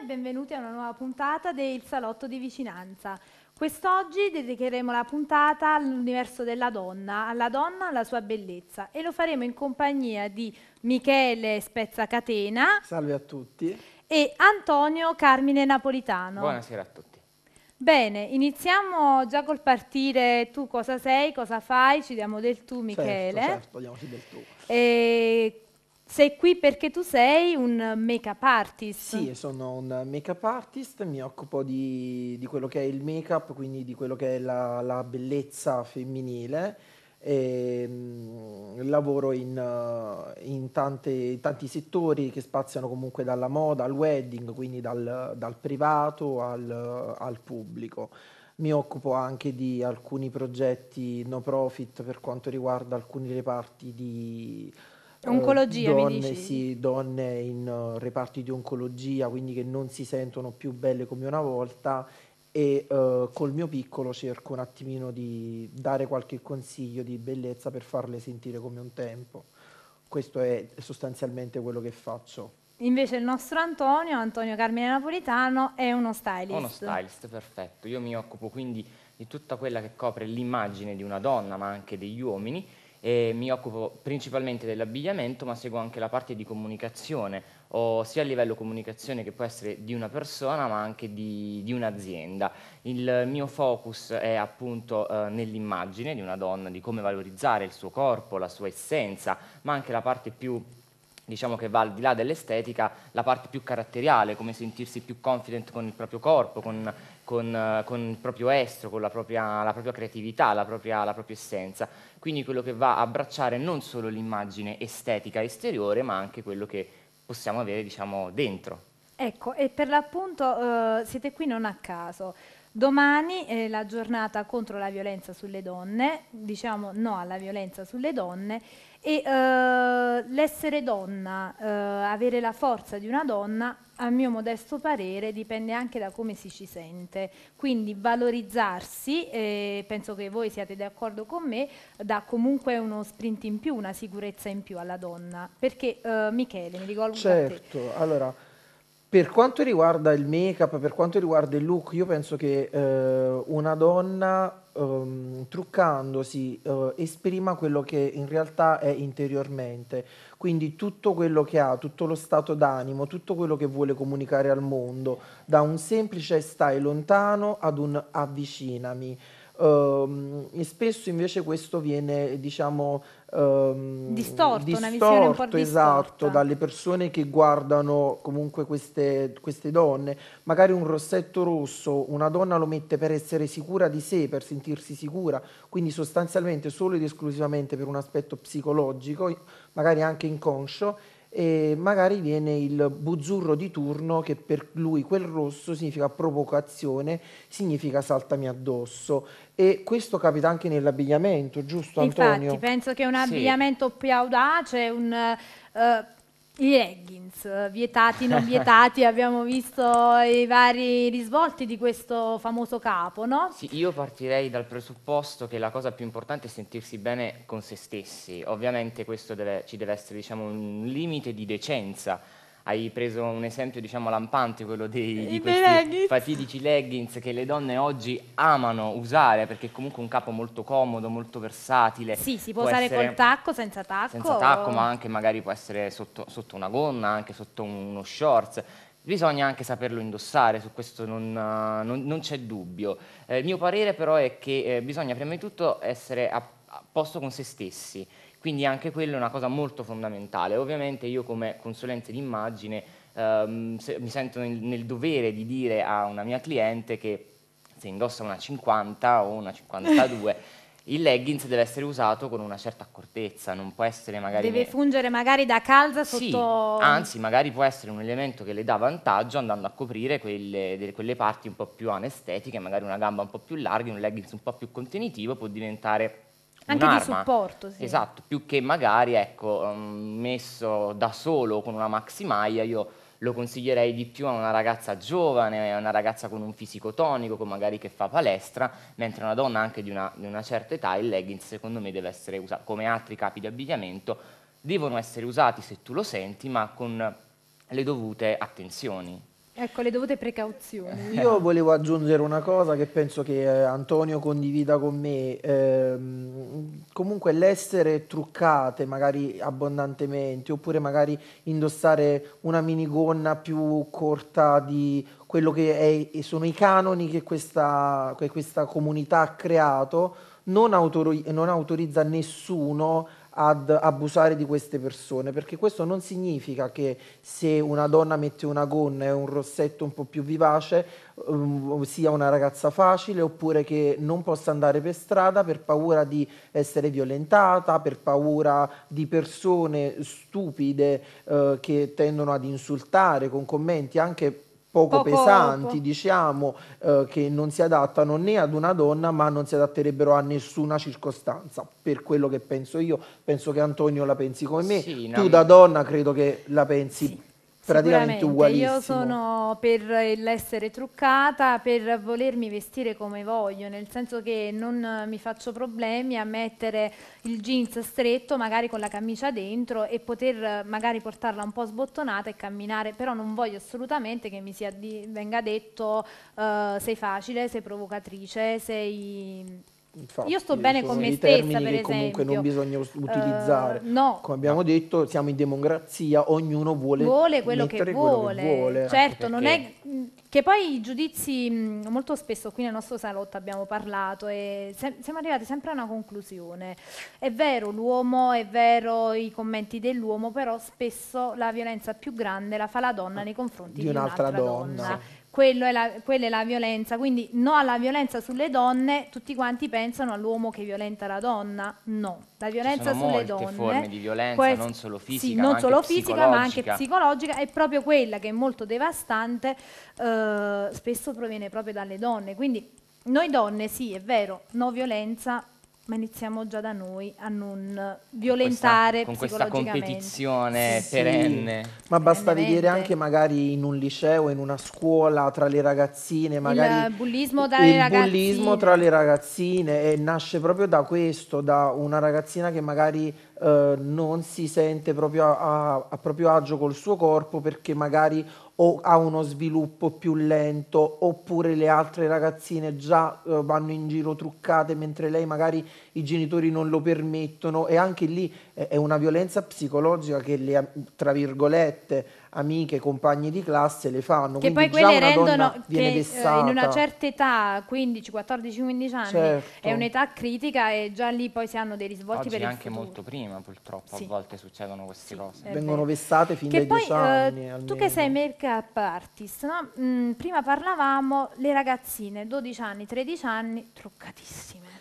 e benvenuti a una nuova puntata del Salotto di Vicinanza. Quest'oggi dedicheremo la puntata all'universo della donna, alla donna, alla sua bellezza e lo faremo in compagnia di Michele Spezzacatena. Salve a tutti. E Antonio Carmine Napolitano. Buonasera a tutti. Bene, iniziamo già col partire tu cosa sei, cosa fai, ci diamo del tu certo, Michele. Certo, certo diamoci del tu. E sei qui perché tu sei un make-up artist. Sì, sono un make-up artist, mi occupo di, di, quello che è il make-up, quindi di quello che è la, la bellezza femminile. E, ehm, mh, lavoro in, in tante, tanti settori che spaziano comunque dalla moda al wedding, quindi dal, dal privato al, al pubblico. Mi occupo anche di alcuni progetti no profit per quanto riguarda alcuni reparti di eh, oncologia, donne, sì, donne in eh, reparti di oncologia, quindi che non si sentono più belle come una volta e uh, col mio piccolo cerco un attimino di dare qualche consiglio di bellezza per farle sentire come un tempo. Questo è sostanzialmente quello che faccio. Invece il nostro Antonio, Antonio Carmine Napolitano, è uno stylist. Uno stylist, perfetto. Io mi occupo quindi di tutta quella che copre l'immagine di una donna, ma anche degli uomini, e mi occupo principalmente dell'abbigliamento ma seguo anche la parte di comunicazione, o sia a livello comunicazione che può essere di una persona ma anche di, di un'azienda. Il mio focus è appunto eh, nell'immagine di una donna, di come valorizzare il suo corpo, la sua essenza, ma anche la parte più diciamo che va al di là dell'estetica, la parte più caratteriale, come sentirsi più confident con il proprio corpo, con, con, eh, con il proprio estro, con la propria, la propria creatività, la propria, la propria, essenza. Quindi quello che va a abbracciare non solo l'immagine estetica esteriore, ma anche quello che possiamo avere diciamo, dentro. Ecco, e per l'appunto eh, siete qui non a caso. Domani è la giornata contro la violenza sulle donne, diciamo no alla violenza sulle donne e eh, l'essere donna, eh, avere la forza di una donna, a mio modesto parere, dipende anche da come si ci sente. Quindi valorizzarsi, eh, penso che voi siate d'accordo con me, dà comunque uno sprint in più, una sicurezza in più alla donna. Perché eh, Michele, mi rivolgo certo, a te. Certo, allora... Per quanto riguarda il make-up, per quanto riguarda il look, io penso che eh, una donna ehm, truccandosi eh, esprima quello che in realtà è interiormente, quindi tutto quello che ha, tutto lo stato d'animo, tutto quello che vuole comunicare al mondo, da un semplice stai lontano ad un avvicinami. Uh, spesso invece questo viene diciamo um, distorto, distorto esatto, dalle persone che guardano comunque queste, queste, donne magari un rossetto rosso una donna lo mette per essere sicura di sé per sentirsi sicura quindi sostanzialmente solo ed esclusivamente per un aspetto psicologico magari anche inconscio e magari viene il buzzurro di turno che per lui quel rosso significa provocazione, significa saltami addosso e questo capita anche nell'abbigliamento, giusto Antonio? Infatti penso che un abbigliamento sì. più audace, un... Uh, i leggings, vietati, non vietati, abbiamo visto i vari risvolti di questo famoso capo, no? Sì, io partirei dal presupposto che la cosa più importante è sentirsi bene con se stessi. Ovviamente questo deve, ci deve essere diciamo, un limite di decenza hai preso un esempio diciamo lampante, quello dei, di eh, questi leggings. fatidici leggings che le donne oggi amano usare perché è comunque un capo molto comodo, molto versatile. Sì, si può, può usare col tacco, senza tacco. Senza tacco, ma anche magari può essere sotto, sotto una gonna, anche sotto uno shorts bisogna anche saperlo indossare, su questo non, non, non c'è dubbio. Eh, il mio parere però è che eh, bisogna prima di tutto essere aperti posto con se stessi, quindi anche quello è una cosa molto fondamentale. Ovviamente io come consulente d'immagine ehm, se, mi sento nel, nel dovere di dire a una mia cliente che se indossa una 50 o una 52 il leggings deve essere usato con una certa accortezza, non può essere magari... Deve fungere magari da calza sotto... Sì, anzi, magari può essere un elemento che le dà vantaggio andando a coprire quelle, quelle parti un po' più anestetiche, magari una gamba un po' più larga, un leggings un po' più contenitivo può diventare anche di supporto. Sì. Esatto, più che magari ecco, um, messo da solo con una maximaia io lo consiglierei di più a una ragazza giovane, a una ragazza con un fisico tonico, con magari che fa palestra, mentre una donna anche di una, di una certa età, il leggings secondo me deve essere usato, come altri capi di abbigliamento, devono essere usati se tu lo senti, ma con le dovute attenzioni. Ecco, le dovute precauzioni. Io volevo aggiungere una cosa che penso che eh, Antonio condivida con me. Ehm, comunque l'essere truccate magari abbondantemente oppure magari indossare una minigonna più corta di quello che è, sono i canoni che questa, che questa comunità ha creato non, autori non autorizza nessuno ad abusare di queste persone, perché questo non significa che se una donna mette una gonna e un rossetto un po' più vivace um, sia una ragazza facile oppure che non possa andare per strada per paura di essere violentata, per paura di persone stupide uh, che tendono ad insultare con commenti anche poco, poco pesanti, poco. diciamo, eh, che non si adattano né ad una donna, ma non si adatterebbero a nessuna circostanza. Per quello che penso io, penso che Antonio la pensi come me. Sì, tu no, da donna credo che la pensi sì praticamente ugualissimo. Io sono per l'essere truccata, per volermi vestire come voglio, nel senso che non mi faccio problemi a mettere il jeans stretto, magari con la camicia dentro e poter magari portarla un po' sbottonata e camminare, però non voglio assolutamente che mi sia di, venga detto uh, sei facile, sei provocatrice, sei Infatti, Io sto bene eh, con me stessa, per esempio. comunque non bisogna eh, utilizzare. Uh, no. Come abbiamo detto, siamo in democrazia, ognuno vuole, vuole quello, che vuole. quello che vuole. Certo, non è che poi i giudizi molto spesso qui nel nostro salotto abbiamo parlato e se, siamo arrivati sempre a una conclusione. È vero l'uomo, è vero i commenti dell'uomo, però spesso la violenza più grande la fa la donna ah, nei confronti di, di un'altra, donna. donna. Sì è la, quella è la violenza, quindi no alla violenza sulle donne, tutti quanti pensano all'uomo che violenta la donna, no, la violenza sulle donne. forme di violenza, quest- non solo fisica, sì, non ma, solo anche fisica ma anche psicologica, è proprio quella che è molto devastante, eh, spesso proviene proprio dalle donne, quindi noi donne sì, è vero, no violenza, ma iniziamo già da noi a non violentare con questa, con questa competizione sì, perenne. Ma basta vedere anche magari in un liceo, in una scuola, tra le ragazzine, magari il bullismo, tra, il le ragazzine. bullismo tra le ragazzine e nasce proprio da questo, da una ragazzina che magari eh, non si sente proprio a, a, a proprio agio col suo corpo perché magari o ha uno sviluppo più lento, oppure le altre ragazzine già eh, vanno in giro truccate mentre lei magari i genitori non lo permettono e anche lì eh, è una violenza psicologica che le, tra virgolette, amiche, compagne di classe le fanno. Che Quindi poi quelle rendono viene che, vessata. Eh, in una certa età, 15, 14, 15 anni, certo. è un'età critica e già lì poi si hanno dei risvolti Oggi per il anche futuro. molto prima purtroppo sì. a volte succedono queste sì, cose. Vengono vessate fin che dai poi, 10 eh, anni. Uh, tu che sei make-up artist, no? mm, prima parlavamo le ragazzine, 12 anni, 13 anni, truccatissime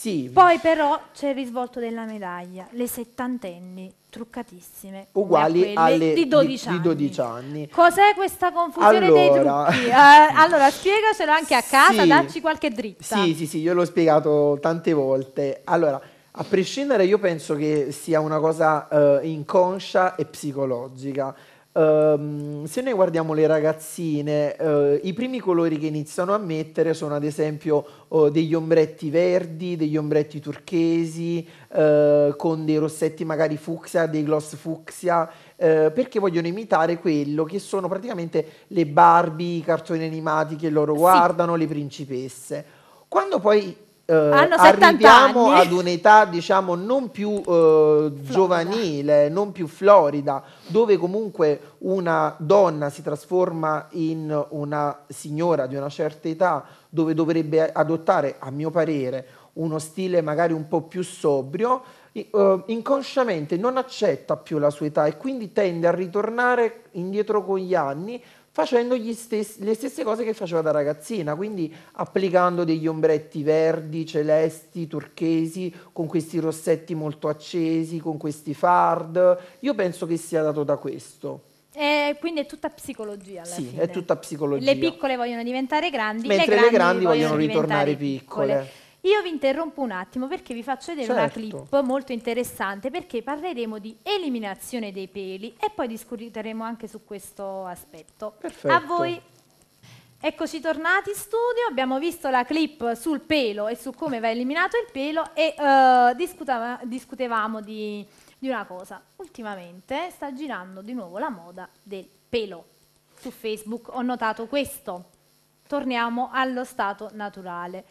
successivi. Poi però c'è il risvolto della medaglia, le settantenni truccatissime uguali alle di 12, di, di 12, anni. Cos'è questa confusione allora, dei trucchi? Eh, allora spiegacelo anche a casa, sì, dacci qualche dritta. Sì, sì, sì, io l'ho spiegato tante volte. Allora, a prescindere io penso che sia una cosa eh, inconscia e psicologica Um, se noi guardiamo le ragazzine, uh, i primi colori che iniziano a mettere sono ad esempio uh, degli ombretti verdi, degli ombretti turchesi, uh, con dei rossetti magari fucsia, dei gloss fucsia, eh, perché vogliono imitare quello che sono praticamente le Barbie, i cartoni animati che loro sì. guardano, le principesse. Quando poi eh, arriviamo anni. ad un'età diciamo non più eh, giovanile, non più florida, dove comunque una donna si trasforma in una signora di una certa età, dove dovrebbe adottare, a mio parere, uno stile magari un po' più sobrio, eh, inconsciamente non accetta più la sua età e quindi tende a ritornare indietro con gli anni facendo stessi, le stesse cose che faceva da ragazzina, quindi applicando degli ombretti verdi, celesti, turchesi, con questi rossetti molto accesi, con questi fard. Io penso che sia dato da questo. Eh, quindi è tutta psicologia. sì, fine. è tutta psicologia. Le piccole vogliono diventare grandi, mentre le grandi, le grandi vogliono, vogliono ritornare piccole. piccole. Io vi interrompo un attimo perché vi faccio vedere certo. una clip molto interessante perché parleremo di eliminazione dei peli e poi discuteremo anche su questo aspetto. Perfetto. A voi. Eccoci tornati in studio, abbiamo visto la clip sul pelo e su come va eliminato il pelo e uh, discutava, discutevamo di, di una cosa. Ultimamente sta girando di nuovo la moda del pelo. Su Facebook ho notato questo. Torniamo allo stato naturale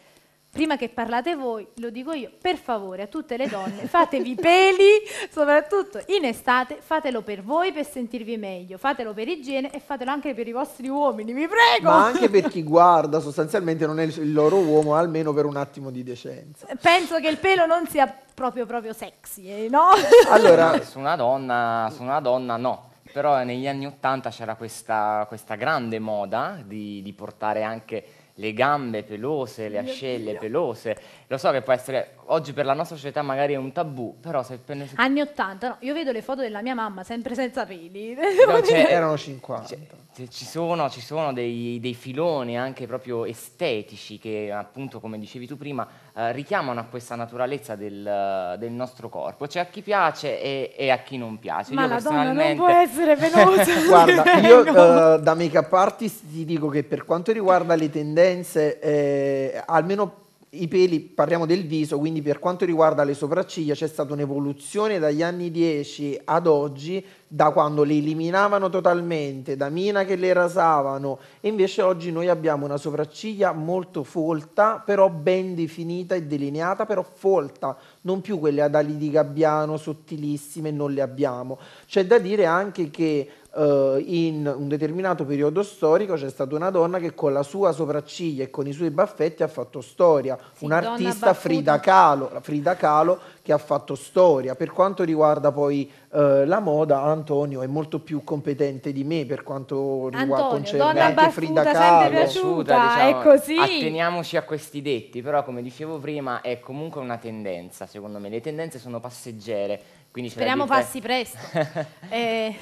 prima che parlate voi, lo dico io, per favore a tutte le donne, fatevi peli, soprattutto in estate, fatelo per voi per sentirvi meglio, fatelo per igiene e fatelo anche per i vostri uomini, vi prego! Ma anche per chi guarda, sostanzialmente non è il loro uomo, almeno per un attimo di decenza. Penso che il pelo non sia proprio proprio sexy, eh, no? Allora, eh, su una donna, su una donna no. Però negli anni Ottanta c'era questa, questa grande moda di, di portare anche le gambe pelose, le ascelle pelose, lo so che può essere, oggi per la nostra società magari è un tabù, però se... Per... Anni 80, no, io vedo le foto della mia mamma sempre senza peli. No, cioè, erano 50. Cioè, ci sono, ci sono dei, dei, filoni anche proprio estetici che appunto, come dicevi tu prima, eh, richiamano a questa naturalezza del, del nostro corpo. C'è cioè, a chi piace e, e, a chi non piace. Ma io la personalmente... donna non può essere venosa. Guarda, io eh, da make-up artist ti dico che per quanto riguarda le tendenze, eh, almeno i peli, parliamo del viso, quindi per quanto riguarda le sopracciglia c'è stata un'evoluzione dagli anni 10 ad oggi, da quando le eliminavano totalmente, da mina che le rasavano, e invece oggi noi abbiamo una sopracciglia molto folta, però ben definita e delineata, però folta, non più quelle ad ali di gabbiano sottilissime, non le abbiamo. C'è da dire anche che eh, in un determinato periodo storico c'è stata una donna che con la sua sopracciglia e con i suoi baffetti ha fatto storia, sì, un'artista Frida Kahlo, Frida Kahlo che ha fatto storia. Per quanto riguarda poi eh, la moda, Antonio è molto più competente di me per quanto riguarda concerne anche Baffuta, Frida Kahlo. Piaciuta, diciamo, è così. Atteniamoci a questi detti, però come dicevo prima è comunque una tendenza, secondo me. Le tendenze sono passeggere. Speriamo passi presto. eh.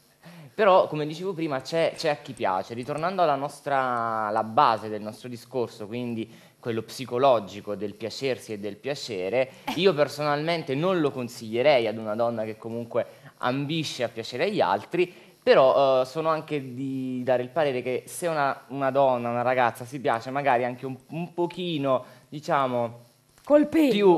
Però, come dicevo prima, c'è, c'è a chi piace. Ritornando alla nostra, alla base del nostro discorso, quindi quello psicologico del piacersi e del piacere, eh. io personalmente non lo consiglierei ad una donna che comunque ambisce a piacere agli altri, però eh, sono anche di dare il parere che se una, una donna, una ragazza si piace magari anche un, un pochino, diciamo... Col pelo. Più...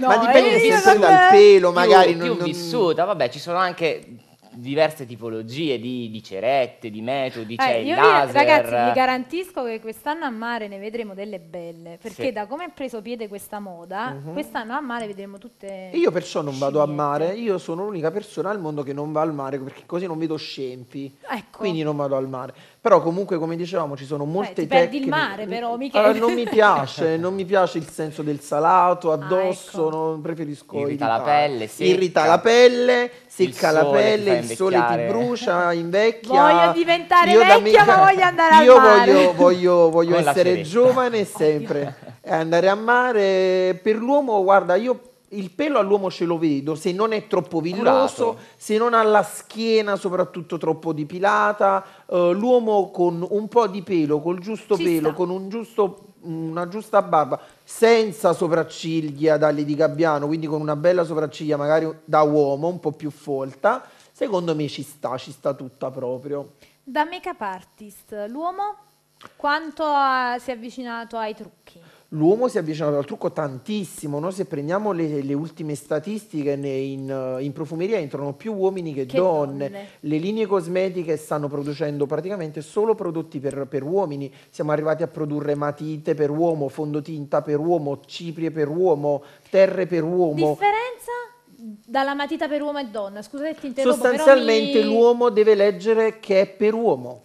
No, ma dipende eh, sempre dal pelo, magari... Più, non, più vissuta, non... vabbè, ci sono anche diverse tipologie di, di cerette, di metodi, eh, c'è il laser. Ragazzi, vi garantisco che quest'anno a mare ne vedremo delle belle, perché sì. da come ha preso piede questa moda, uh mhm. -huh. quest'anno a mare vedremo tutte... Io perciò non vado a mare, io sono l'unica persona al mondo che non va al mare, perché così non vedo scempi, ecco. quindi non vado al mare. Però comunque, come dicevamo, ci sono molte Beh, tecniche. il mare, però, Michele. Allora, non mi piace, non mi piace il senso del salato ah, addosso, ah, ecco. non, preferisco irrita irritare. la pelle, secca. irrita la pelle, secca la pelle, il sole ti brucia, invecchia. Voglio diventare io vecchia, ma voglio andare al mare. Io voglio, voglio, voglio essere giovane sempre, andare a mare. Per l'uomo, guarda, io il pelo all'uomo ce lo vedo, se non è troppo villoso, se non ha la schiena soprattutto troppo dipilata, eh, l'uomo con un po' di pelo, col giusto Ci pelo, sta. con un giusto, una giusta barba, senza sopracciglia dalle di gabbiano, quindi con una bella sopracciglia magari da uomo, un po' più folta, secondo me ci sta, ci sta tutta proprio. Da make-up artist, l'uomo quanto ha, si è avvicinato ai trucchi? l'uomo si è avvicinato al trucco tantissimo, no? se prendiamo le, le ultime statistiche in, in, profumeria entrano più uomini che, che donne. donne. le linee cosmetiche stanno producendo praticamente solo prodotti per, per, uomini, siamo arrivati a produrre matite per uomo, fondotinta per uomo, ciprie per uomo, terre per uomo. Differenza? Dalla matita per uomo e donna, scusate ti interrompo. Sostanzialmente mi... l'uomo deve leggere che è per uomo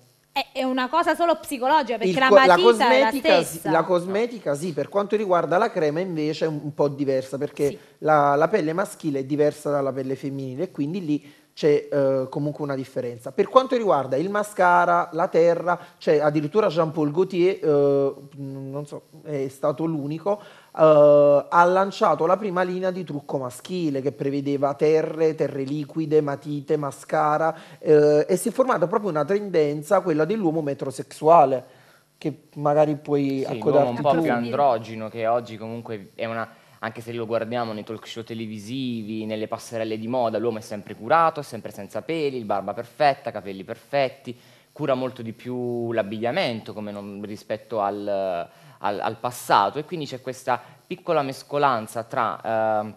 è una cosa solo psicologica perché Il, la matita la cosmetica, è la stessa. La cosmetica sì, per quanto riguarda la crema invece è un, po' diversa perché sì. la, la, pelle maschile è diversa dalla pelle femminile e quindi lì c'è eh, comunque una differenza. Per quanto riguarda il mascara, la terra, cioè addirittura Jean-Paul Gaultier, eh, non so, è stato l'unico Uh, ha lanciato la prima linea di trucco maschile che prevedeva terre, terre liquide, matite, mascara uh, e si è formata proprio una tendenza, quella dell'uomo metrosessuale che magari puoi sì, accodarti un po' più, più androgino che oggi comunque è una anche se lo guardiamo nei talk show televisivi, nelle passerelle di moda, l'uomo è sempre curato, è sempre senza peli, barba perfetta, capelli perfetti, cura molto di più l'abbigliamento non, rispetto al, al, al passato e quindi c'è questa piccola mescolanza tra eh,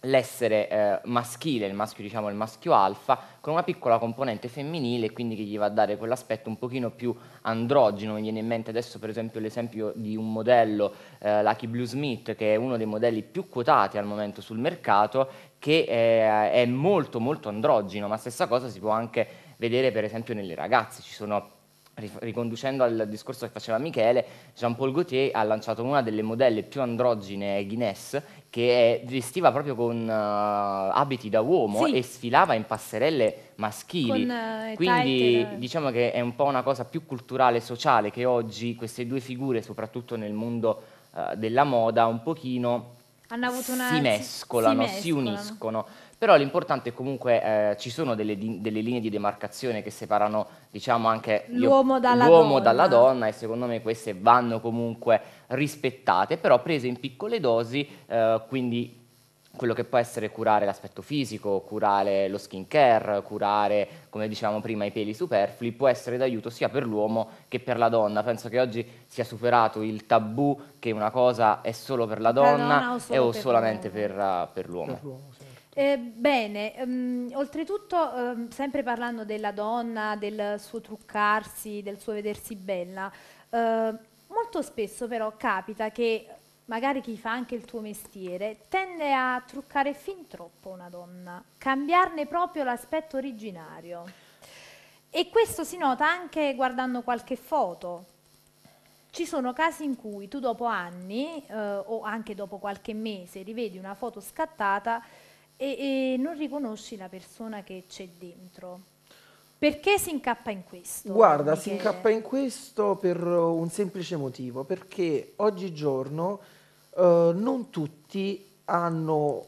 l'essere eh, maschile, il maschio, diciamo, il maschio alfa, con una piccola componente femminile, quindi che gli va a dare quell'aspetto un pochino più androgeno. Mi viene in mente adesso, per esempio, l'esempio di un modello, eh, Lucky Blue Smith, che è uno dei modelli più quotati al momento sul mercato, che è, eh, è molto, molto androgeno, ma stessa cosa si può anche vedere, per esempio, nelle ragazze. Ci sono riconducendo al discorso che faceva Michele, Jean-Paul Gaultier ha lanciato una delle modelle più androgine Guinness che vestiva proprio con uh, abiti da uomo sì. e sfilava in passerelle maschili. Con, uh, Quindi tighter. diciamo che è un po' una cosa più culturale e sociale che oggi queste due figure, soprattutto nel mondo uh, della moda, un pochino si mescolano, si, mescolano, si uniscono però l'importante è comunque eh, ci sono delle, delle, linee di demarcazione che separano diciamo anche l'uomo dalla, dalla, donna e secondo me queste vanno comunque rispettate, però prese in piccole dosi, eh, quindi quello che può essere curare l'aspetto fisico, curare lo skin care, curare, come dicevamo prima, i peli superflui, può essere d'aiuto sia per l'uomo che per la donna. Penso che oggi sia superato il tabù che una cosa è solo per la donna, la donna o, solo o per solamente per, eh, per l'uomo. Eh, bene, um, oltretutto, um, sempre parlando della donna, del suo truccarsi, del suo vedersi bella, uh, molto spesso però capita che magari chi fa anche il tuo mestiere tende a truccare fin troppo una donna, cambiarne proprio l'aspetto originario. E questo si nota anche guardando qualche foto, ci sono casi in cui tu dopo anni eh, o anche dopo qualche mese rivedi una foto scattata e, e non riconosci la persona che c'è dentro. Perché si incappa in questo? Guarda, perché... si incappa in questo per uh, un semplice motivo, perché oggigiorno eh, non tutti hanno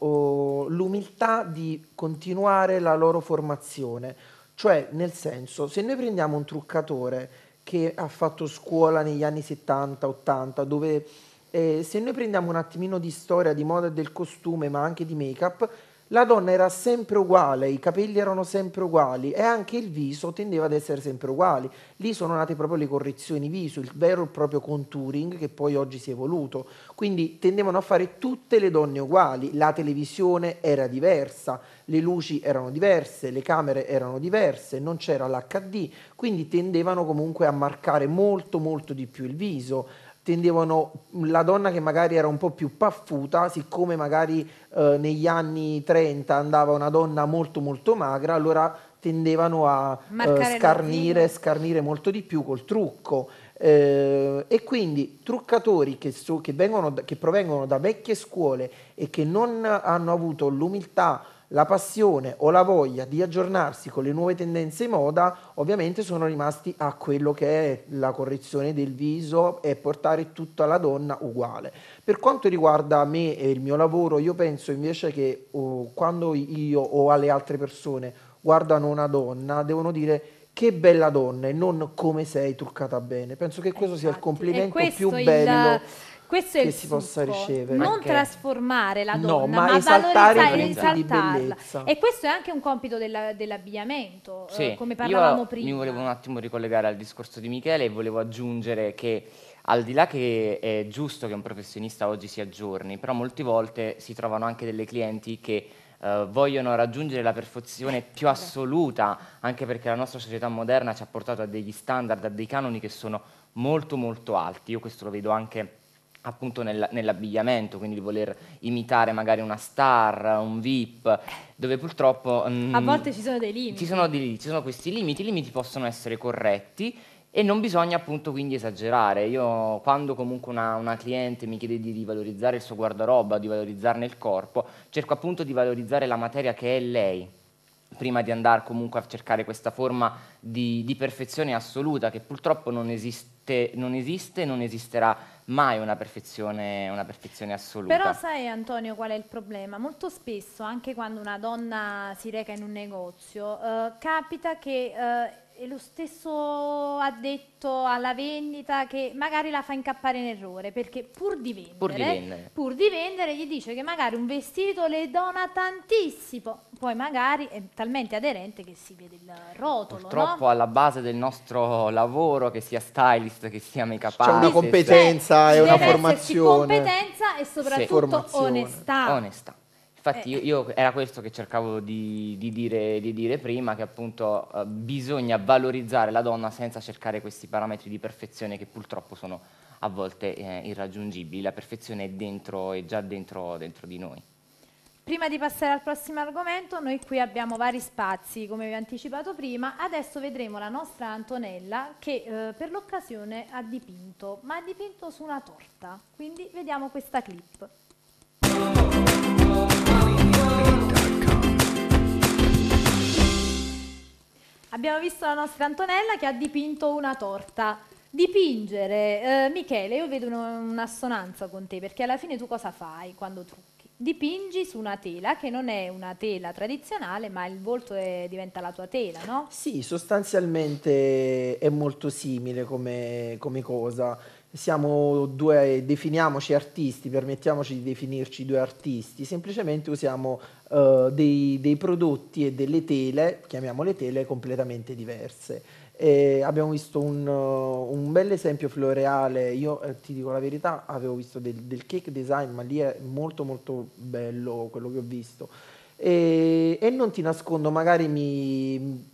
eh, l'umiltà di continuare la loro formazione. Cioè, nel senso, se noi prendiamo un truccatore che ha fatto scuola negli anni 70, 80, dove eh, se noi prendiamo un attimino di storia, di moda e del costume, ma anche di make-up, la donna era sempre uguale, i capelli erano sempre uguali e anche il viso tendeva ad essere sempre uguale. Lì sono nate proprio le correzioni viso, il vero e proprio contouring che poi oggi si è evoluto. Quindi tendevano a fare tutte le donne uguali, la televisione era diversa, le luci erano diverse, le camere erano diverse, non c'era l'HD, quindi tendevano comunque a marcare molto molto di più il viso tendevano la donna che magari era un po' più paffuta, siccome magari eh, negli anni 30 andava una donna molto molto magra, allora tendevano a eh, scarnire, scarnire, molto di più col trucco. Eh, e quindi truccatori che, so, che, vengono, che provengono da vecchie scuole e che non hanno avuto l'umiltà la passione o la voglia di aggiornarsi con le nuove tendenze moda ovviamente sono rimasti a quello che è la correzione del viso e portare tutta la donna uguale. Per quanto riguarda me e il mio lavoro, io penso invece che oh, quando io o alle altre persone guardano una donna devono dire che bella donna e non come sei truccata bene. Penso che questo sia il complimento più bello. Il questo è che il si possa ricevere. Non anche. trasformare la donna, no, ma, ma esaltare e esaltarla. E questo è anche un compito della, dell'abbigliamento, eh, sì. eh, come parlavamo io, prima. Mi volevo un attimo ricollegare al discorso di Michele e volevo aggiungere che al di là che è giusto che un professionista oggi si aggiorni, però molte volte si trovano anche delle clienti che eh, vogliono raggiungere la perfezione più assoluta, anche perché la nostra società moderna ci ha portato a degli standard, a dei canoni che sono molto molto alti. Io questo lo vedo anche appunto nel, nell'abbigliamento, quindi di voler imitare magari una star, un VIP, dove purtroppo... Mm, a volte ci sono dei limiti. Ci sono, dei, ci sono questi limiti, i limiti possono essere corretti, e non bisogna appunto quindi esagerare. Io quando comunque una, una cliente mi chiede di, di, valorizzare il suo guardaroba, di valorizzarne il corpo, cerco appunto di valorizzare la materia che è lei prima di andare comunque a cercare questa forma di, di perfezione assoluta che purtroppo non esiste, non esiste e non esisterà mai una perfezione, una perfezione, assoluta. Però sai Antonio qual è il problema? Molto spesso anche quando una donna si reca in un negozio eh, capita che... Eh, è lo stesso addetto alla vendita che magari la fa incappare in errore perché pur di vendere, pur di vendere. Pur di vendere gli dice che magari un vestito le dona tantissimo, poi magari è talmente aderente che si vede il rotolo. Purtroppo no? alla base del nostro lavoro, che sia stylist, che sia make up C'è una competenza e una formazione. competenza e soprattutto sì. onestà. onestà. Infatti eh, io, eh. io, era questo che cercavo di, di, dire, di dire, prima, che appunto eh, bisogna valorizzare la donna senza cercare questi parametri di perfezione che purtroppo sono a volte eh, irraggiungibili. La perfezione è, dentro, è già dentro, dentro di noi. Prima di passare al prossimo argomento, noi qui abbiamo vari spazi, come vi ho anticipato prima. Adesso vedremo la nostra Antonella che eh, per l'occasione ha dipinto, ma ha dipinto su una torta. Quindi vediamo questa clip. Abbiamo visto la nostra Antonella che ha dipinto una torta. Dipingere, eh, Michele, io vedo un'assonanza con te, perché alla fine tu cosa fai quando trucchi? Dipingi su una tela che non è una tela tradizionale, ma il volto è, diventa la tua tela, no? Sì, sostanzialmente è molto simile come, come cosa siamo due, definiamoci artisti, permettiamoci di definirci due artisti, semplicemente usiamo uh, dei, dei, prodotti e delle tele, chiamiamole tele, completamente diverse. E abbiamo visto un, uh, un bel esempio floreale, io eh, ti dico la verità, avevo visto del, del cake design, ma lì è molto molto bello quello che ho visto. E, e, non ti nascondo, magari mi,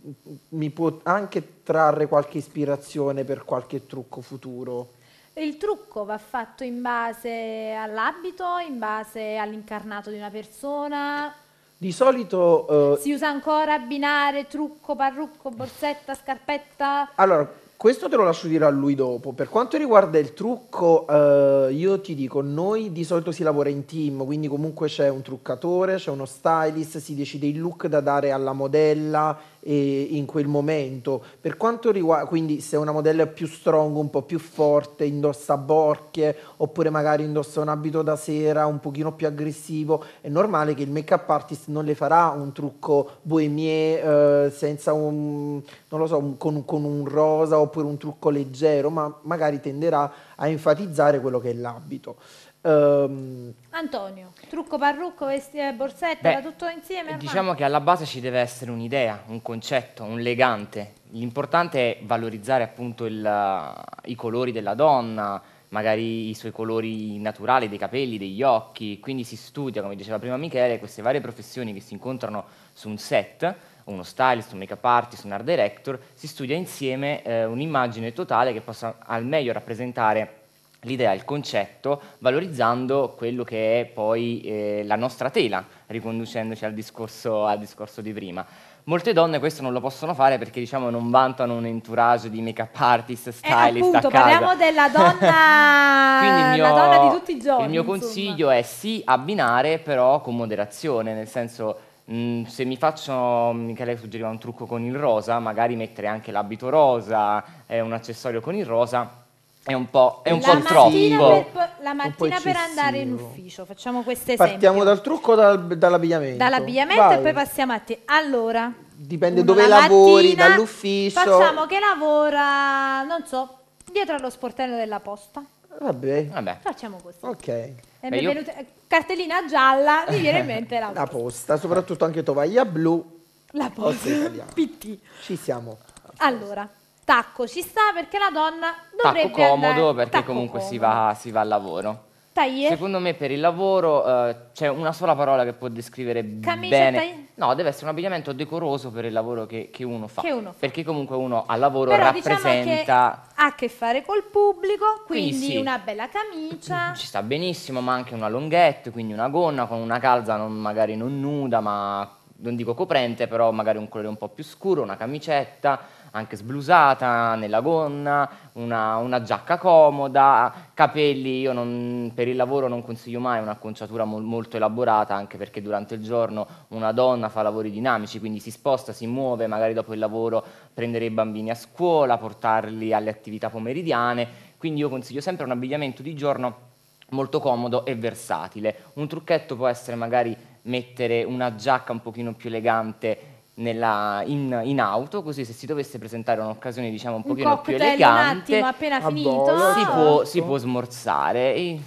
mi può anche trarre qualche ispirazione per qualche trucco futuro. Il trucco va fatto in base all'abito, in base all'incarnato di una persona. Di solito... Eh... Si usa ancora abbinare trucco, parrucco, borsetta, scarpetta? Allora, questo te lo lascio dire a lui dopo. Per quanto riguarda il trucco, eh, io ti dico, noi di solito si lavora in team, quindi comunque c'è un truccatore, c'è uno stylist, si decide il look da dare alla modella eh, in quel momento. Per quanto riguarda, quindi se una modella è più strong, un po' più forte, indossa borchie, oppure magari indossa un abito da sera un pochino più aggressivo, è normale che il make-up artist non le farà un trucco bohemier eh, senza un, non lo so, un, con, con un rosa oppure un trucco leggero, ma magari tenderà a enfatizzare quello che è l'abito. Um, Antonio, trucco, parrucco, vesti, e borsetta, beh, tutto insieme? Ormai. Eh, diciamo che alla base ci deve essere un'idea, un concetto, un legante. L'importante è valorizzare appunto il, i colori della donna, magari i suoi colori naturali dei capelli, degli occhi, quindi si studia, come diceva prima Michele, queste varie professioni che si incontrano su un set uno stylist, un make-up artist, un art director, si studia insieme eh, un'immagine totale che possa al meglio rappresentare l'idea, il concetto, valorizzando quello che è poi eh, la nostra tela, riconducendoci al discorso, al discorso di prima. Molte donne questo non lo possono fare perché diciamo non vantano un entourage di make-up artist, eh, stylist, eh, appunto, parliamo della donna... mio, donna di tutti i giorni. Il mio insomma. consiglio è sì abbinare però con moderazione, nel senso Mm, se mi faccio, Michele suggeriva un trucco con il rosa, magari mettere anche l'abito rosa, eh, un accessorio con il rosa, è un po', è un la po troppo. Per, la mattina per andare in ufficio, facciamo queste esempio. Partiamo dal trucco o dal, dall'abbigliamento? Dall'abbigliamento Vai. e poi passiamo a te. Allora, dipende dove mattina, lavori, dall'ufficio. Facciamo che lavora, non so, dietro allo sportello della posta. Vabbè. Vabbè. Facciamo questo. Ok. E mi è eh, cartellina gialla, mi viene in mente la posta. La posta, soprattutto anche tovaglia blu. La posta, posta PT. Ci siamo. Allora, tacco ci sta perché la donna dovrebbe Tacco comodo andare. perché tacco comunque comodo. Si, va, si va al lavoro taillée. Secondo me per il lavoro eh, c'è una sola parola che può descrivere Camicia bene. Taillée. No, deve essere un abbigliamento decoroso per il lavoro che, che, uno, fa, che uno fa. Perché comunque uno al lavoro Però diciamo rappresenta... Diciamo che ha a che fare col pubblico, quindi, quindi sì. una bella camicia. Ci sta benissimo, ma anche una longhette, quindi una gonna con una calza non, magari non nuda, ma non dico coprente, però magari un colore un po' più scuro, una camicetta, anche sblusata, nella gonna, una, una giacca comoda, capelli, io non, per il lavoro non consiglio mai un'acconciatura mol, molto elaborata, anche perché durante il giorno una donna fa lavori dinamici, quindi si sposta, si muove, magari dopo il lavoro prendere i bambini a scuola, portarli alle attività pomeridiane, quindi io consiglio sempre un abbigliamento di giorno molto comodo e versatile. Un trucchetto può essere magari mettere una giacca un pochino più elegante nella, in, in, auto, così se si dovesse presentare un'occasione diciamo un, un pochino più elegante, un attimo appena finito, si ah, può, si ecco. può smorzare. E...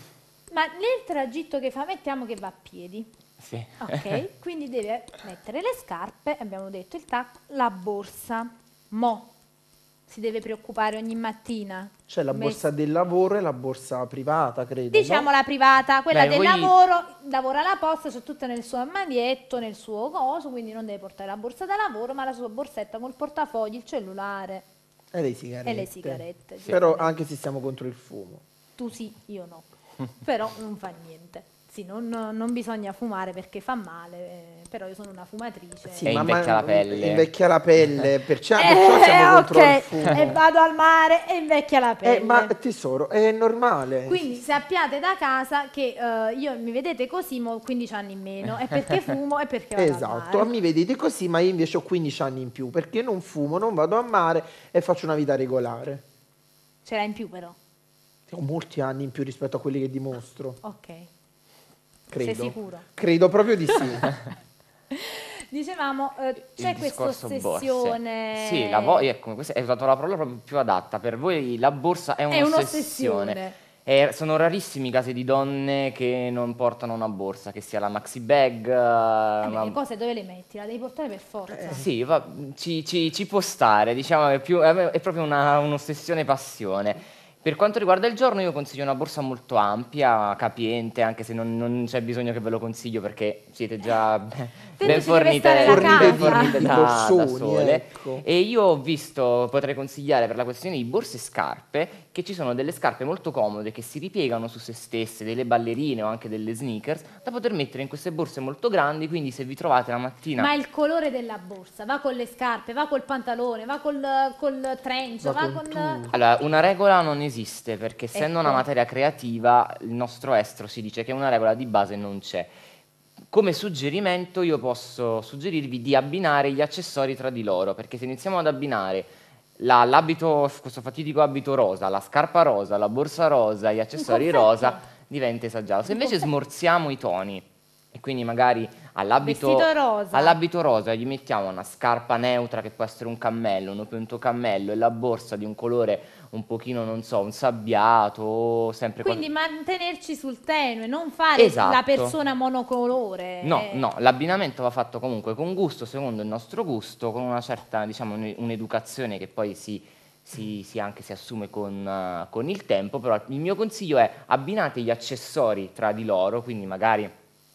Ma nel tragitto che fa mettiamo che va a piedi. Sì. Ok, quindi deve mettere le scarpe, abbiamo detto il tac, la borsa. Mo, si deve preoccupare ogni mattina. C'è cioè, la borsa del lavoro e la borsa privata, credo. Diciamo no? la privata, quella Beh, del voi... lavoro, lavora la posta, c'è tutta nel suo armadietto, nel suo coso, quindi non deve portare la borsa da lavoro, ma la sua borsetta con il portafoglio, il cellulare. E le sigarette. E le sigarette. Sì. Però anche se siamo contro il fumo. Tu sì, io no. Però non fa niente. Sì, non, non bisogna fumare perché fa male. Eh però io sono una fumatrice. Sì, e invecchia la pelle. Invecchia la pelle, perciò, eh, perciò siamo okay. contro il fumo. E eh. vado al mare e invecchia la pelle. Eh, ma tesoro, è normale. Quindi sappiate da casa che uh, io mi vedete così, ma ho 15 anni in meno. È perché fumo e perché vado Esatto, mi vedete così, ma io invece ho 15 anni in più, perché non fumo, non vado al mare e faccio una vita regolare. Ce l'hai in più però? Ho molti anni in più rispetto a quelli che dimostro. Ok. Credo. Sei sicuro? Credo proprio di sì. Dicevamo, eh, c'è questa ossessione. Sì, la vo- ecco, questa è usata la parola proprio più adatta. Per voi la borsa è un'ossessione. È un'ossessione. Eh, sono rarissimi i casi di donne che non portano una borsa, che sia la maxi bag. Eh, eh una... Le cose dove le metti? La devi portare per forza. Eh, sì, va, ci, ci, ci, può stare, diciamo, è, più, è proprio una, un'ossessione passione. Per quanto riguarda il giorno, io consiglio una borsa molto ampia, capiente, anche se non, non c'è bisogno che ve lo consiglio perché siete già ben fornite, fornite, fornite da, borsoni, da sole. Ecco. E io ho visto, potrei consigliare per la questione di borse e scarpe, che ci sono delle scarpe molto comode che si ripiegano su se stesse, delle ballerine o anche delle sneakers, da poter mettere in queste borse molto grandi, quindi se vi trovate la mattina... Ma il colore della borsa, va con le scarpe, va col pantalone, va col, col trench, va, va con... con... Allora, una regola non esiste, perché essendo ecco. una materia creativa, il nostro estro si dice che una regola di base non c'è come suggerimento io posso suggerirvi di abbinare gli accessori tra di loro, perché se iniziamo ad abbinare la, questo fatidico abito rosa, la scarpa rosa, la borsa rosa, gli accessori rosa, diventa esagerato. Se invece smorziamo i toni e quindi magari all'abito rosa. All rosa. gli mettiamo una scarpa neutra che può essere un cammello, un opento cammello e la borsa di un colore un pochino, non so, un sabbiato, sempre Quindi quando... mantenerci sul tenue, non fare esatto. la persona monocolore. No, eh. no, l'abbinamento va fatto comunque con gusto, secondo il nostro gusto, con una certa, diciamo, un'educazione che poi si... Si, si, anche si assume con, uh, con, il tempo, però il mio consiglio è abbinate gli accessori tra di loro, quindi magari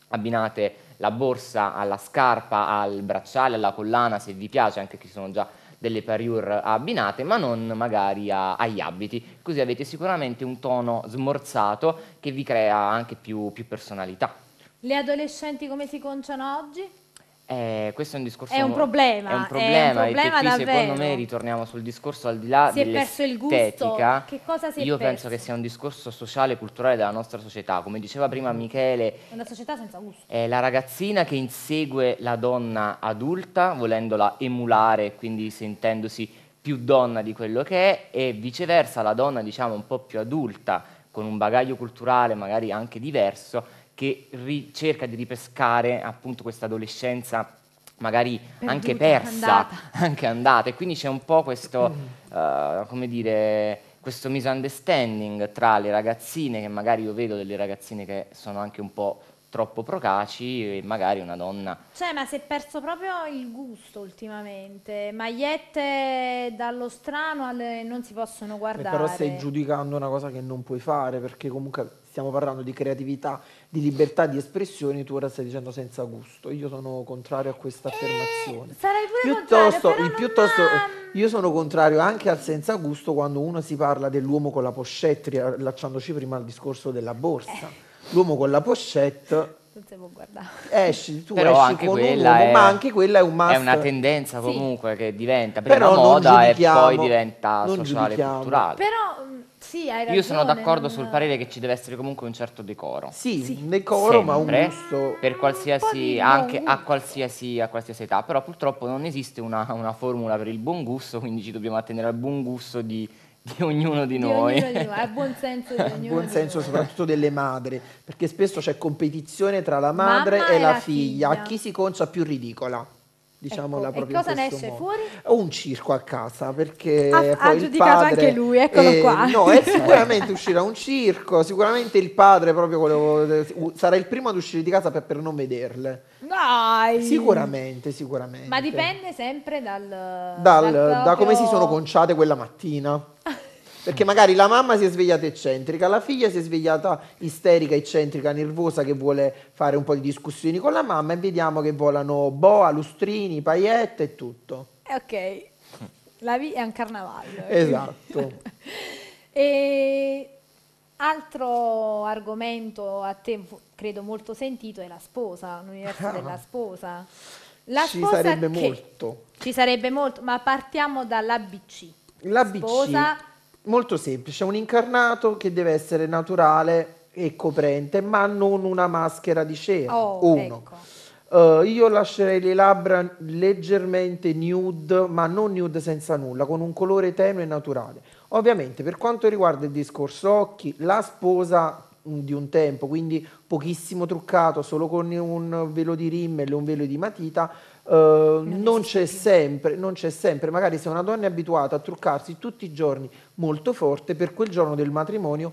abbinate la borsa alla scarpa, al bracciale, alla collana, se vi piace, anche qui sono già delle pariure abbinate, ma non magari a, agli abiti. Così avete sicuramente un tono smorzato che vi crea anche più, più personalità. Le adolescenti come si conciano oggi? Eh, questo è un discorso. È un problema. È un problema, è un problema qui, secondo me ritorniamo sul discorso al di là si dell'estetica. Che cosa si è Io perso? penso che sia un discorso sociale e culturale della nostra società. Come diceva prima mm. Michele, è una società senza gusto. È la ragazzina che insegue la donna adulta, volendola emulare, quindi sentendosi più donna di quello che è, e viceversa la donna, diciamo, un po' più adulta, con un bagaglio culturale magari anche diverso, che cerca di ripescare appunto questa adolescenza magari Perduta, anche persa, andata. anche andata. E quindi c'è un po' questo, uh, come dire, questo misunderstanding tra le ragazzine, che magari io vedo delle ragazzine che sono anche un po' troppo procaci e magari una donna. Cioè, ma si è perso proprio il gusto ultimamente. Magliette dallo strano alle... non si possono guardare. Eh, e però stai giudicando una cosa che non puoi fare, perché comunque stiamo parlando di creatività, di libertà di espressione, tu ora stai dicendo senza gusto. Io sono contrario a questa eh, affermazione. Eh, sarai pure piuttosto, contrario, però piuttosto io sono contrario anche al senza gusto quando uno si parla dell'uomo con la pochette, riallacciandoci prima al discorso della borsa. Eh. L'uomo con la pochette non si può guardare. Esci, tu Però esci con un uomo, è, ma anche quella è un must. È una tendenza comunque sì. che diventa, prima Però moda e poi diventa sociale e culturale. Però mm, sì, hai ragione. Io sono d'accordo non... sul parere che ci deve essere comunque un certo decoro. Sì, sì. decoro Sempre, ma un gusto. Per qualsiasi, anche a qualsiasi, a qualsiasi, età, però purtroppo non esiste una, una formula per il buon gusto, quindi ci dobbiamo attenere al buon gusto di, di ognuno di, noi. Al buon senso di ognuno. Al buon senso soprattutto delle madri, perché spesso c'è competizione tra la madre Mamma e la, la figlia. figlia, chi si concia più ridicola diciamo, ecco. la propria E cosa ne esce modo. fuori? Ho un circo a casa perché ha, ha giudicato padre, anche lui, eccolo eh, qua. No, è sicuramente uscirà un circo, sicuramente il padre proprio quello, sarà il primo ad uscire di casa per, per non vederle. Dai. Sicuramente, sicuramente. Ma dipende sempre dal, dal, dal proprio... da come si sono conciate quella mattina. Perché magari la mamma si è svegliata eccentrica, la figlia si è svegliata isterica, eccentrica, nervosa, che vuole fare un po' di discussioni con la mamma e vediamo che volano boa, lustrini, paillette e tutto. Eh, ok, la vita è un carnavallo. Eh. Esatto. e altro argomento a te credo molto sentito è la sposa, l'universo della sposa. La ci sarebbe molto. Ci sarebbe molto, ma partiamo dall'ABC. L'ABC. Sposa, molto semplice, un incarnato che deve essere naturale e coprente, ma non una maschera di cera. Oh, uno. Ecco. Uh, io lascerei le labbra leggermente nude, ma non nude senza nulla, con un colore tenue e naturale. Ovviamente, per quanto riguarda il discorso occhi, la sposa mm, di un tempo, quindi pochissimo truccato, solo con un velo di rimmel e un velo di matita, Uh, non, c'è sempre, non c'è sempre, magari se una donna è abituata a truccarsi tutti i giorni molto forte, per quel giorno del matrimonio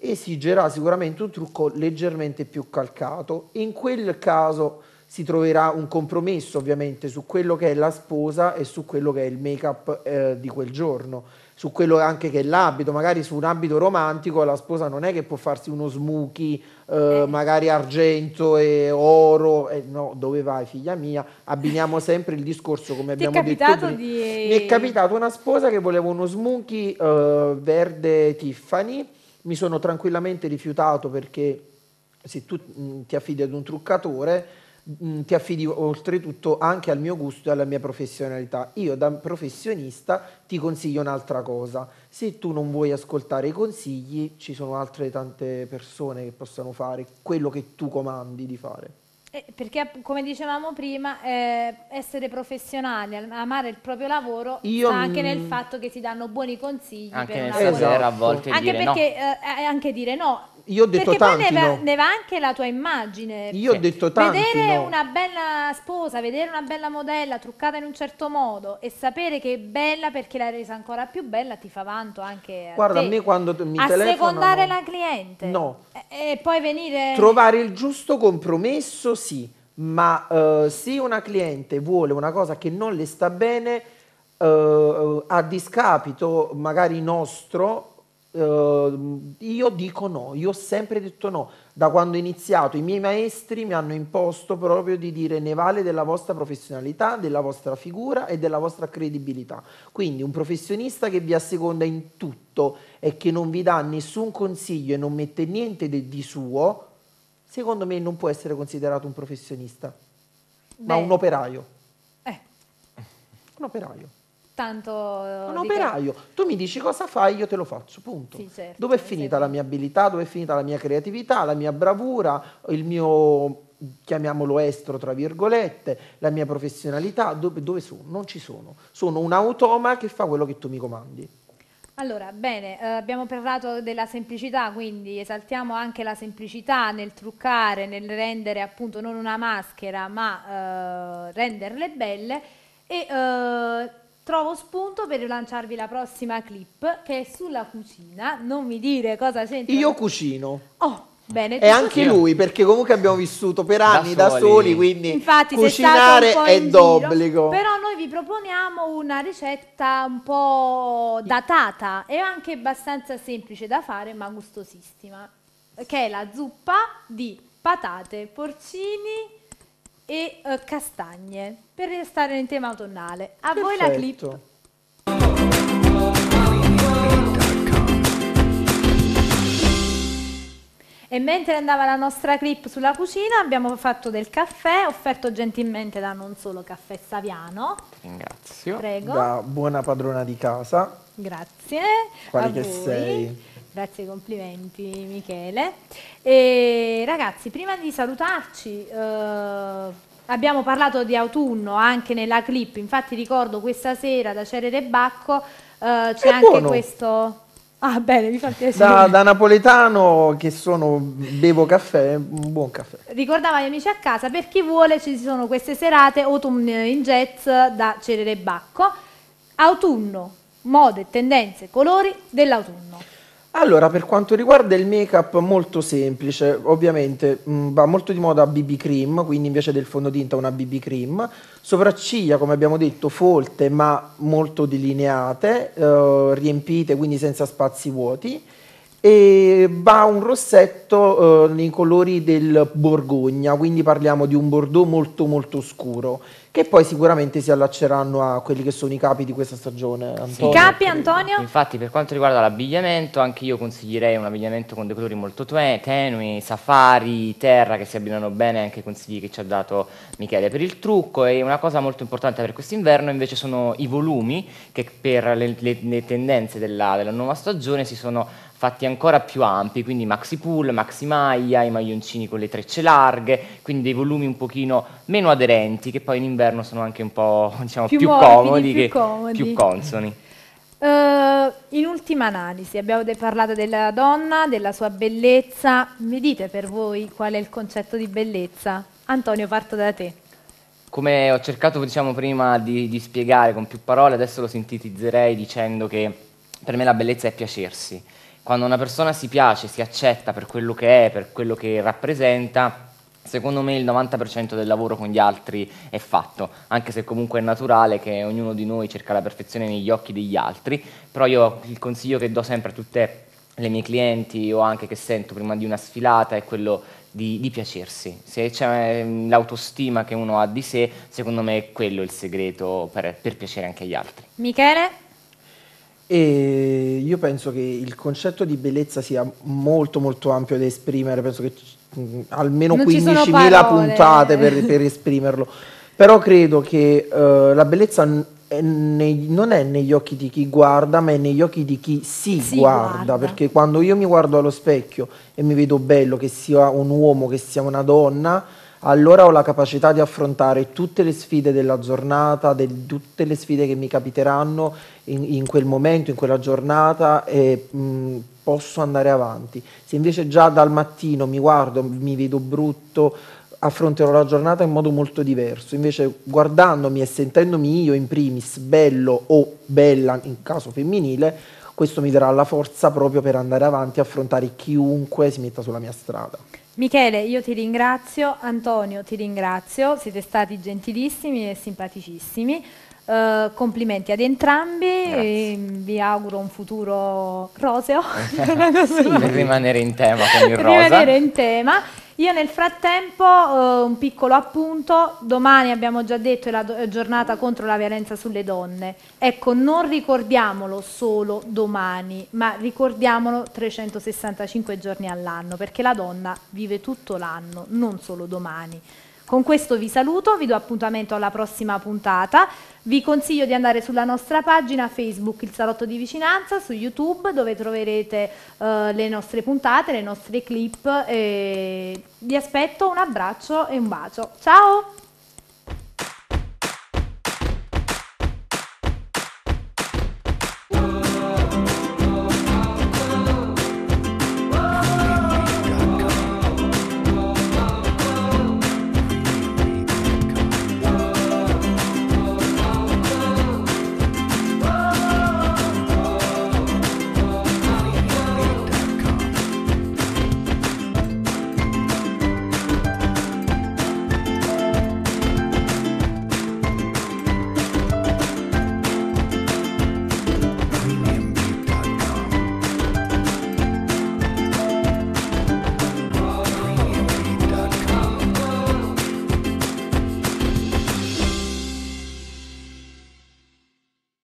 esigerà sicuramente un trucco leggermente più calcato. In quel caso si troverà un compromesso ovviamente su quello che è la sposa e su quello che è il make-up eh, di quel giorno su quello anche che è l'abito, magari su un abito romantico la sposa non è che può farsi uno smuchi, eh, eh, magari argento e oro, e eh, no, dove vai figlia mia? Abbiniamo sempre il discorso come abbiamo detto. Di... Mi è capitato una sposa che voleva uno smuchi eh, verde Tiffany, mi sono tranquillamente rifiutato perché se tu mh, mm, ti affidi ad un truccatore mh, mm, ti affidi oltretutto anche al mio gusto e alla mia professionalità. Io da professionista ti consiglio un'altra cosa. Se tu non vuoi ascoltare i consigli, ci sono altre tante persone che possono fare quello che tu comandi di fare. Eh, perché come dicevamo prima, eh, essere professionali, amare il proprio lavoro, Io, sta anche nel fatto che si danno buoni consigli anche per una esatto. a volte anche dire perché no. Eh, eh anche dire no io ho detto Perché tanti poi ne va, ne va, anche la tua immagine. Io ho certo. detto tanti Vedere no. una bella sposa, vedere una bella modella truccata in un certo modo e sapere che è bella perché l'hai resa ancora più bella ti fa vanto anche a Guarda, te. a me quando mi a telefonano... secondare la cliente. No. E, e, poi venire... Trovare il giusto compromesso, sì. Ma uh, se una cliente vuole una cosa che non le sta bene, uh, a discapito magari nostro Uh, io dico no, io ho sempre detto no. Da quando ho iniziato i miei maestri mi hanno imposto proprio di dire ne vale della vostra professionalità, della vostra figura e della vostra credibilità. Quindi un professionista che vi asseconda in tutto e che non vi dà nessun consiglio e non mette niente de- di suo, secondo me non può essere considerato un professionista, Beh. ma un operaio. Eh. Un operaio tanto... Un eh, operaio, tu mi dici cosa fai, io te lo faccio, punto. Sì, certo, dove è finita la mia abilità, dove è finita la mia creatività, la mia bravura, il mio chiamiamolo estro tra virgolette, la mia professionalità, dove, dove, sono? Non ci sono. Sono un automa che fa quello che tu mi comandi. Allora, bene, eh, abbiamo parlato della semplicità, quindi esaltiamo anche la semplicità nel truccare, nel rendere appunto non una maschera, ma eh, renderle belle e eh, trovo spunto per rilanciarvi la prossima clip che è sulla cucina. Non mi dire cosa senti. Io cucino. Oh, Bene, e anche io. lui, perché comunque abbiamo vissuto per anni da, da soli, quindi Infatti, cucinare è d'obbligo. Giro, però noi vi proponiamo una ricetta un po' datata e anche abbastanza semplice da fare, ma gustosissima, che è la zuppa di patate, porcini e eh, castagne, per restare in tema autunnale. A Perfetto. voi la clip. E mentre andava la nostra clip sulla cucina abbiamo fatto del caffè, offerto gentilmente da non solo Caffè Saviano. Ti ringrazio. Prego. Da buona padrona di casa. Grazie. Quali che voi. sei. Grazie, complimenti Michele. E, ragazzi, prima di salutarci, eh, abbiamo parlato di autunno anche nella clip, infatti ricordo questa sera da Cerere Bacco eh, c'è anche buono. questo... Ah bene, mi fa piacere. Da, da, napoletano che sono, bevo caffè, un buon caffè. Ricordavo agli amici a casa, per chi vuole ci sono queste serate Autumn in Jazz da Cerere Bacco. Autunno, mode, tendenze, colori dell'autunno. Allora, per quanto riguarda il make-up, molto semplice, ovviamente mh, mm, va molto di moda a BB cream, quindi invece del fondotinta una BB cream, sopracciglia, come abbiamo detto, folte ma molto delineate, eh, riempite, quindi senza spazi vuoti, e va un rossetto eh, nei colori del Borgogna, quindi parliamo di un Bordeaux molto molto scuro, che poi sicuramente si allacceranno a quelli che sono i capi di questa stagione. Antonio, I capi Antonio? Infatti per quanto riguarda l'abbigliamento, anche io consiglierei un abbigliamento con dei colori molto tenui, safari, terra, che si abbinano bene anche ai consigli che ci ha dato Michele per il trucco e una cosa molto importante per quest'inverno invece sono i volumi che per le, le, le tendenze della, della nuova stagione si sono fatti ancora più ampi, quindi maxi pull, maxi maglia, i maglioncini con le trecce larghe, quindi dei volumi un pochino meno aderenti che poi in inverno sono anche un po' diciamo, più, più morbidi, comodi, più, che, comodi. più consoni. Uh, in ultima analisi abbiamo de parlato della donna, della sua bellezza, mi dite per voi qual è il concetto di bellezza? Antonio parto da te come ho cercato diciamo, prima di, di, spiegare con più parole, adesso lo sintetizzerei dicendo che per me la bellezza è piacersi quando una persona si piace, si accetta per quello che è, per quello che rappresenta, secondo me il 90% del lavoro con gli altri è fatto, anche se comunque è naturale che ognuno di noi cerca la perfezione negli occhi degli altri, però io il consiglio che do sempre a tutte le mie clienti o anche che sento prima di una sfilata è quello di, di piacersi. Se c'è ehm, l'autostima che uno ha di sé, secondo me è quello il segreto per, per piacere anche agli altri. Michele? E io penso che il concetto di bellezza sia molto molto ampio da esprimere, penso che mh, mm, almeno 15.000 puntate per, per, esprimerlo, però credo che uh, la bellezza è nei, non è negli occhi di chi guarda, ma è negli occhi di chi si, si guarda, guarda, perché quando io mi guardo allo specchio e mi vedo bello, che sia un uomo, che sia una donna, allora ho la capacità di affrontare tutte le sfide della giornata, de, tutte le sfide che mi capiteranno in, in quel momento, in quella giornata e mh, mm, posso andare avanti. Se invece già dal mattino mi guardo, mi vedo brutto, affronterò la giornata in modo molto diverso. Invece guardandomi e sentendomi io in primis bello o bella in caso femminile, questo mi darà la forza proprio per andare avanti e affrontare chiunque si metta sulla mia strada. Michele, io ti ringrazio, Antonio ti ringrazio, siete stati gentilissimi e simpaticissimi. Uh, complimenti ad entrambi, vi auguro un futuro roseo. sì, per rimanere in tema con il rosa. rimanere in tema. Io nel frattempo, eh, un piccolo appunto, domani abbiamo già detto è la giornata contro la violenza sulle donne. Ecco, non ricordiamolo solo domani, ma ricordiamolo 365 giorni all'anno, perché la donna vive tutto l'anno, non solo domani. Con questo vi saluto, vi do appuntamento alla prossima puntata. Vi consiglio di andare sulla nostra pagina Facebook Il Salotto di Vicinanza, su YouTube dove troverete eh, le nostre puntate, le nostre clip. vi aspetto, un abbraccio e un bacio. Ciao!